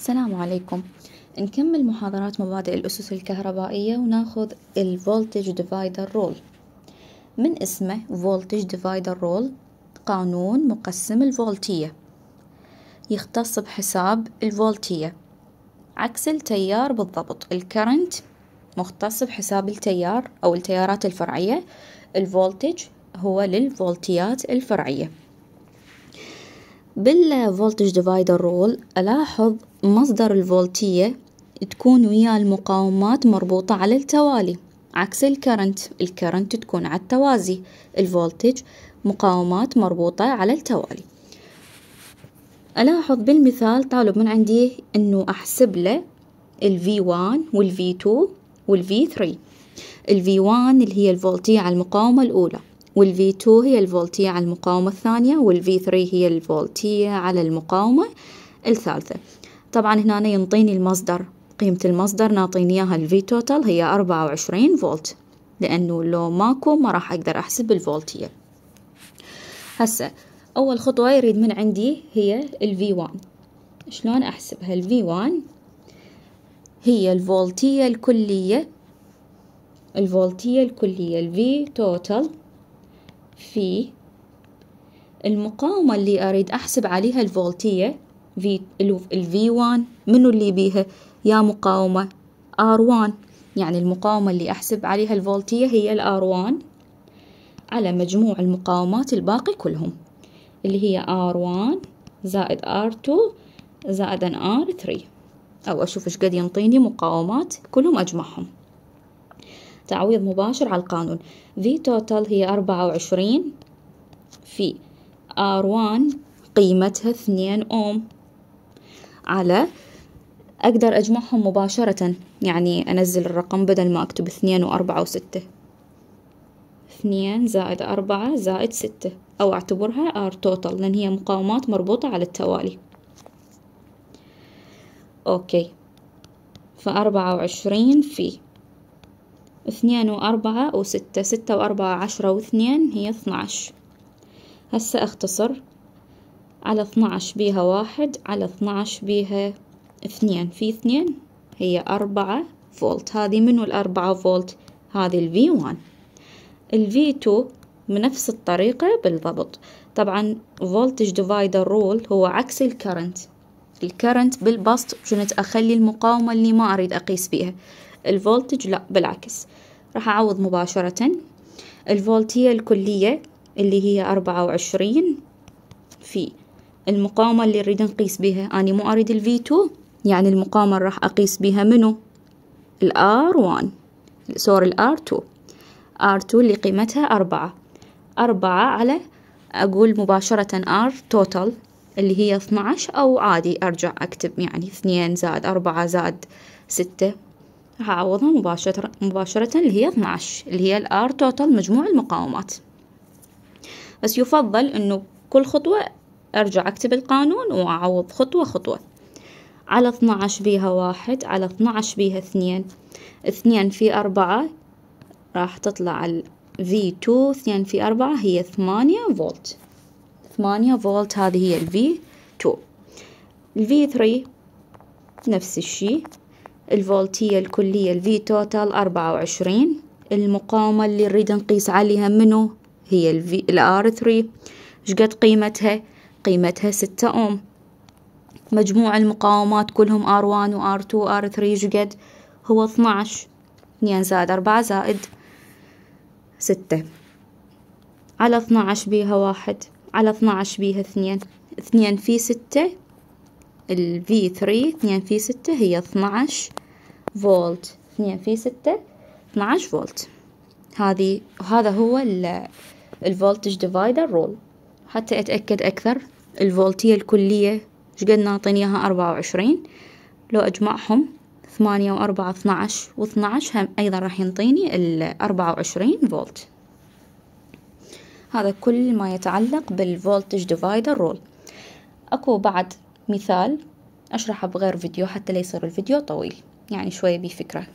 السلام عليكم نكمل محاضرات مبادئ الأسس الكهربائية وناخذ الفولتج ديفايدر رول من اسمه فولتج ديفايدر رول قانون مقسم الفولتية يختص بحساب الفولتية عكس التيار بالضبط الكرنت مختص بحساب التيار أو التيارات الفرعية الفولتج هو للفولتيات الفرعية بالفولتج ديفايدر رول ألاحظ مصدر الفولتية تكون ويا المقاومات مربوطة على التوالي عكس الكرنت الكرنت تكون على التوازي الفولتج مقاومات مربوطة على التوالي ألاحظ بالمثال طالب من عندي أنه أحسب له ال V1 وال V2 وال V3 ال V1 اللي هي الفولتية على المقاومة الأولى والفي 2 هي الفولتية على المقاومة الثانية والفي 3 هي الفولتية على المقاومة الثالثة طبعا هنا ينطيني المصدر قيمة المصدر ناطيني إياها الفي توتال هي أربعة وعشرين فولت لأنه لو ماكو ما راح أقدر أحسب الفولتية هسه أول خطوة يريد من عندي هي الفي 1 شلون أحسبها الفي 1 هي الفولتية الكلية الفولتية الكلية الفي توتال في المقاومة اللي أريد أحسب عليها الفولتية في v 1 منو اللي بيها يا مقاومة r 1 يعني المقاومة اللي أحسب عليها الفولتية هي r 1 على مجموع المقاومات الباقي كلهم اللي هي r 1 زائد r 2 زائد R3 3 أو أشوف إيش قد ينطيني مقاومات كلهم أجمعهم تعويض مباشر على القانون في توتال هي أربعة وعشرين في آر 1 قيمتها اثنين أوم على أقدر أجمعهم مباشرة يعني أنزل الرقم بدل ما أكتب اثنين وأربعة وستة اثنين زائد أربعة زائد ستة أو أعتبرها R total لأن هي مقاومات مربوطة على التوالي أوكي فأربعة وعشرين في اثنين وأربعة وستة ستة وأربعة عشرة واثنين هي عشر هسا اختصر على عشر بيها واحد على عشر بيها اثنين في اثنين هي أربعة فولت هذه منو الأربعة فولت هذه الفي وان الفي تو بنفس الطريقة بالضبط طبعا فولتج ديفايدر رول هو عكس الكرنت الكرنت بالبسط كنت أخلي المقاومة اللي ما أريد أقيس بيها الفولتج لا بالعكس راح أعوض مباشرة الفولت هي الكلية اللي هي أربعة وعشرين في المقاومة اللي نريد نقيس بها أنا مو أريد الفي تو يعني المقاومة راح أقيس بها منو الآر وان سوري الآر تو آر تو اللي قيمتها أربعة أربعة على أقول مباشرة آر توتال اللي هي 12 أو عادي أرجع أكتب يعني اثنين زائد أربعة زائد ستة هعوضها مباشرة, مباشرة اللي هي 12 اللي هي الار توتال مجموع المقاومات بس يفضل انه كل خطوة ارجع اكتب القانون واعوض خطوة خطوة على 12 بيها واحد على 12 بيها اثنين اثنين في أربعة راح تطلع ال V2 اثنين في أربعة هي ثمانية فولت ثمانية فولت هذه هي ال V2 ال V3 نفس الشيء الفولتية الكلية الفي توتال أربعة وعشرين المقاومة اللي نريد نقيس عليها منو هي الفي الار ثري شقد قيمتها قيمتها ستة أوم مجموع المقاومات كلهم ار وان وار تو وآر ثري شقد هو عشر اثنين زائد أربعة زائد ستة على عشر بيها واحد على عشر بيها اثنين اثنين في ستة الفي ثري اثنين في ستة هي عشر. فولت اثنين في ستة اتناعش فولت هذه وهذا هو الفولتج ديفايدر رول حتى اتأكد أكثر الفولتية الكلية شقد ناطين إياها أربعة وعشرين لو أجمعهم ثمانية وأربعة اثناعش واثناعش هم أيضا راح ينطيني الأربعة وعشرين فولت هذا كل ما يتعلق بالفولتج ديفايدر رول أكو بعد مثال أشرحه بغير فيديو حتى لا يصير الفيديو طويل يعني شوية بفكرة